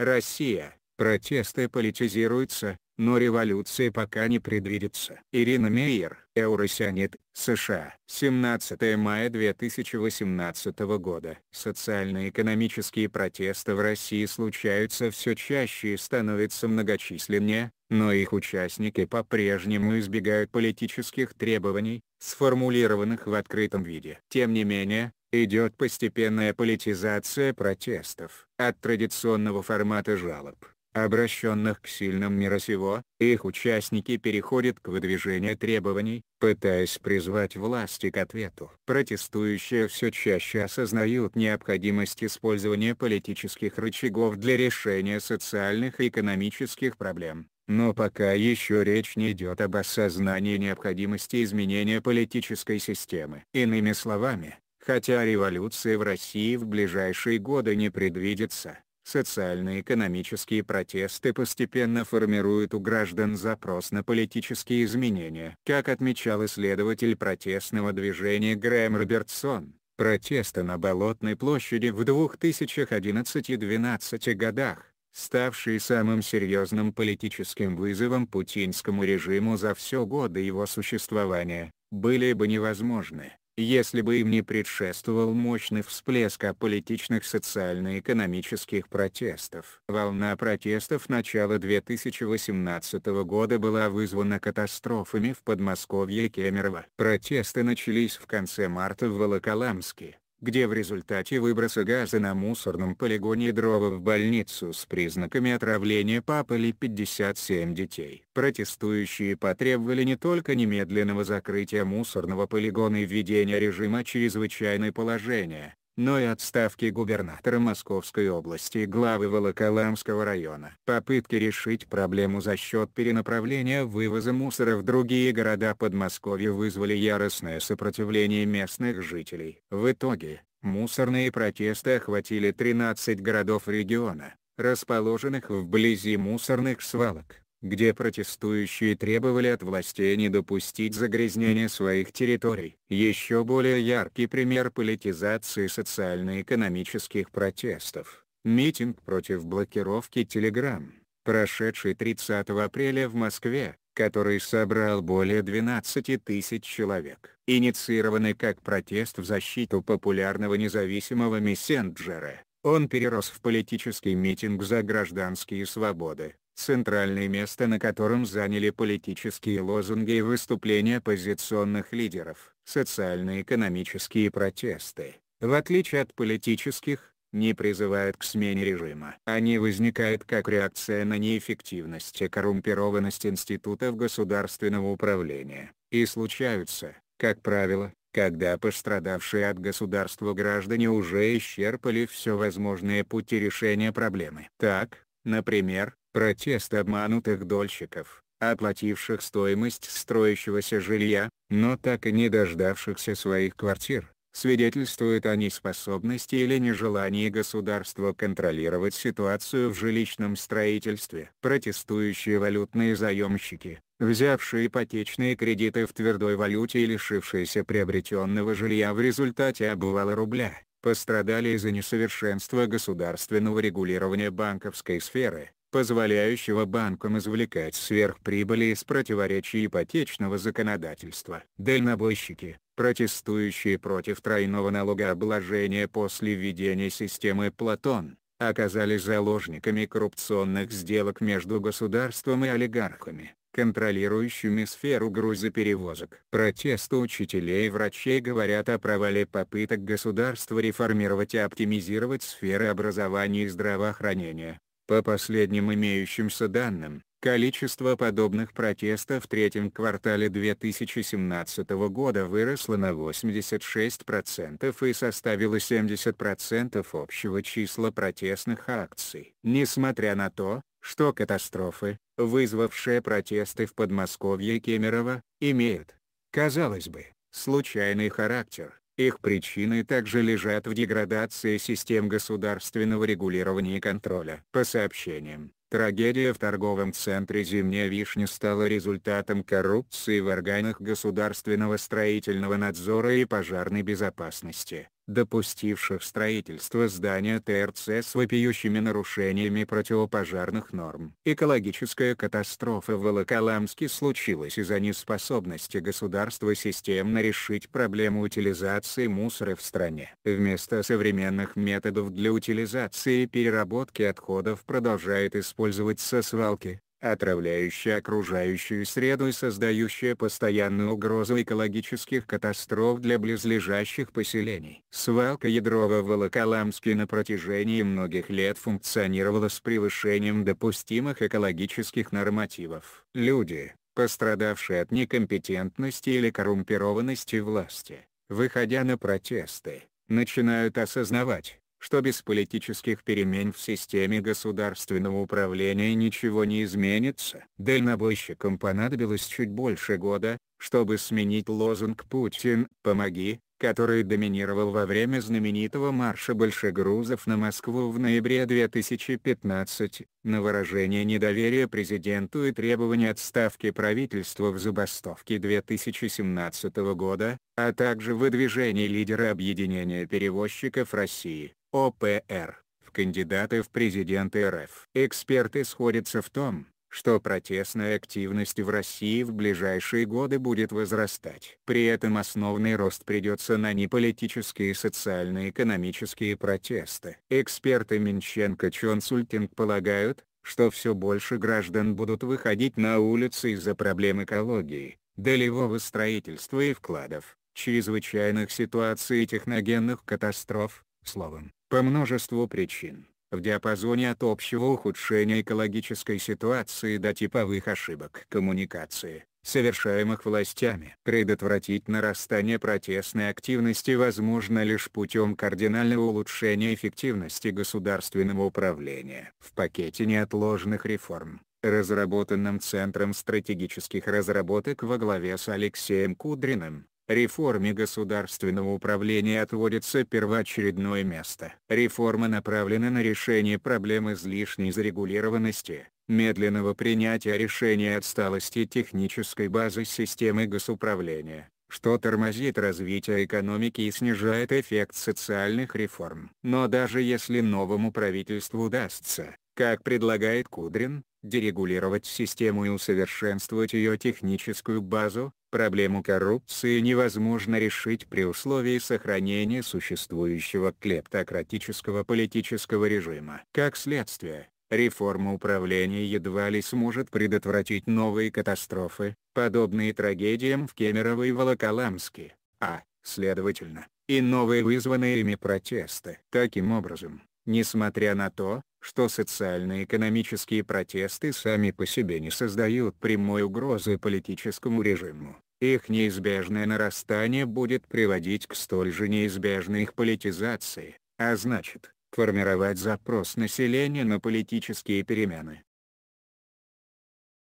Россия. Протесты политизируются, но революции пока не предвидится. Ирина Мейер, Eurosyanet, США. 17 мая 2018 года. Социально-экономические протесты в России случаются все чаще и становятся многочисленнее, но их участники по-прежнему избегают политических требований, сформулированных в открытом виде. Тем не менее, идет постепенная политизация протестов от традиционного формата жалоб, обращенных к сильным мира сего, их участники переходят к выдвижению требований, пытаясь призвать власти к ответу. Протестующие все чаще осознают необходимость использования политических рычагов для решения социальных и экономических проблем. Но пока еще речь не идет об осознании необходимости изменения политической системы. Иными словами, Хотя революции в России в ближайшие годы не предвидится, социально-экономические протесты постепенно формируют у граждан запрос на политические изменения. Как отмечал исследователь протестного движения Грэм Робертсон, протесты на Болотной площади в 2011 2012 годах ставшие самым серьезным политическим вызовом путинскому режиму за все годы его существования, были бы невозможны, если бы им не предшествовал мощный всплеск аполитичных социально-экономических протестов. Волна протестов начала 2018 года была вызвана катастрофами в Подмосковье Кемерово. Протесты начались в конце марта в Волоколамске где в результате выброса газа на мусорном полигоне дрова в больницу с признаками отравления попали 57 детей. Протестующие потребовали не только немедленного закрытия мусорного полигона и введения режима чрезвычайного положения, но и отставки губернатора Московской области и главы Волоколамского района. Попытки решить проблему за счет перенаправления вывоза мусора в другие города Подмосковья вызвали яростное сопротивление местных жителей. В итоге, мусорные протесты охватили 13 городов региона, расположенных вблизи мусорных свалок где протестующие требовали от властей не допустить загрязнения своих территорий. Еще более яркий пример политизации социально-экономических протестов – митинг против блокировки Telegram, прошедший 30 апреля в Москве, который собрал более 12 тысяч человек. Инициированный как протест в защиту популярного независимого мессенджера, он перерос в политический митинг за гражданские свободы, центральное место на котором заняли политические лозунги и выступления оппозиционных лидеров, социально-экономические протесты, в отличие от политических, не призывают к смене режима. Они возникают как реакция на неэффективность и коррумпированность институтов государственного управления, и случаются, как правило, когда пострадавшие от государства граждане уже исчерпали все возможные пути решения проблемы. Так, например, протест обманутых дольщиков, оплативших стоимость строящегося жилья, но так и не дождавшихся своих квартир, свидетельствует о неспособности или нежелании государства контролировать ситуацию в жилищном строительстве. Протестующие валютные заемщики, взявшие ипотечные кредиты в твердой валюте и лишившиеся приобретенного жилья в результате обвала рубля, пострадали из-за несовершенства государственного регулирования банковской сферы, позволяющего банкам извлекать сверхприбыли из противоречий ипотечного законодательства. Дальнобойщики, протестующие против тройного налогообложения после введения системы Платон, оказались заложниками коррупционных сделок между государством и олигархами контролирующими сферу грузоперевозок. Протесты учителей и врачей говорят о провале попыток государства реформировать и оптимизировать сферы образования и здравоохранения. По последним имеющимся данным, количество подобных протестов в третьем квартале 2017 года выросло на 86% и составило 70% общего числа протестных акций. Несмотря на то, что катастрофы, вызвавшие протесты в Подмосковье и Кемерово, имеют, казалось бы, случайный характер. Их причины также лежат в деградации систем государственного регулирования и контроля. По сообщениям, трагедия в торговом центре «Зимняя вишня» стала результатом коррупции в органах государственного строительного надзора и пожарной безопасности допустивших строительство здания ТРЦ с вопиющими нарушениями противопожарных норм. Экологическая катастрофа в Волоколамске случилась из-за неспособности государства системно решить проблему утилизации мусора в стране. Вместо современных методов для утилизации и переработки отходов продолжает использоваться свалки, отравляющая окружающую среду и создающая постоянную угрозу экологических катастроф для близлежащих поселений. Свалка ядрового волоколамски на протяжении многих лет функционировала с превышением допустимых экологических нормативов. Люди, пострадавшие от некомпетентности или коррумпированности власти, выходя на протесты, начинают осознавать, что без политических перемен в системе государственного управления ничего не изменится. Дальнобойщикам понадобилось чуть больше года, чтобы сменить лозунг «Путин, помоги», который доминировал во время знаменитого марша большегрузов на Москву в ноябре 2015, на выражение недоверия президенту и требование отставки правительства в забастовке 2017 года, а также выдвижение лидера Объединения перевозчиков России, ОПР, в кандидаты в президенты РФ. Эксперты сходятся в том, что протестная активность в России в ближайшие годы будет возрастать. При этом основный рост придется на неполитические социально-экономические протесты. Эксперты Минченко Чонсультинг полагают, что все больше граждан будут выходить на улицы из-за проблем экологии, долевого строительства и вкладов, чрезвычайных ситуаций и техногенных катастроф, словом, по множеству причин, в диапазоне от общего ухудшения экологической ситуации до типовых ошибок коммуникации, совершаемых властями. Предотвратить нарастание протестной активности возможно лишь путем кардинального улучшения эффективности государственного управления. В пакете неотложных реформ, разработанном Центром стратегических разработок во главе с Алексеем Кудриным, Реформе государственного управления отводится первоочередное место. Реформа направлена на решение проблем излишней зарегулированности, медленного принятия решения отсталости технической базы системы госуправления, что тормозит развитие экономики и снижает эффект социальных реформ. Но даже если новому правительству удастся, как предлагает Кудрин, дерегулировать систему и усовершенствовать ее техническую базу, Проблему коррупции невозможно решить при условии сохранения существующего клептократического политического режима. Как следствие, реформа управления едва ли сможет предотвратить новые катастрофы, подобные трагедиям в Кемерово и Волоколамске, а, следовательно, и новые вызванные ими протесты. Таким образом, несмотря на то, что социально-экономические протесты сами по себе не создают прямой угрозы политическому режиму. Их неизбежное нарастание будет приводить к столь же неизбежной их политизации, а значит, формировать запрос населения на политические перемены.